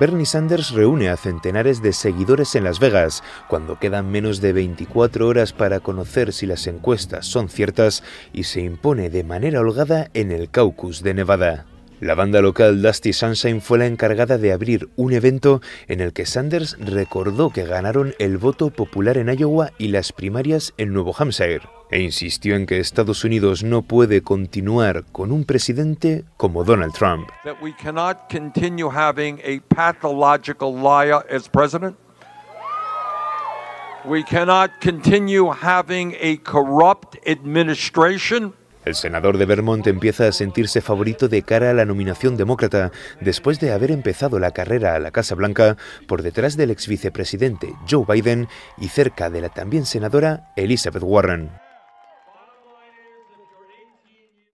Bernie Sanders reúne a centenares de seguidores en Las Vegas. Cuando quedan menos de 24 horas para conocer si las encuestas son ciertas y se impone de manera holgada en el caucus de Nevada. La banda local Dusty Sunshine fue la encargada de abrir un evento en el que Sanders recordó que ganaron el voto popular en Iowa y las primarias en Nuevo Hampshire, e insistió en que Estados Unidos no puede continuar con un presidente como Donald Trump. We cannot continue having a corrupt administration. El senador de Vermont empieza a sentirse favorito de cara a la nominación demócrata después de haber empezado la carrera a la Casa Blanca por detrás del exvicepresidente Joe Biden y cerca de la también senadora Elizabeth Warren.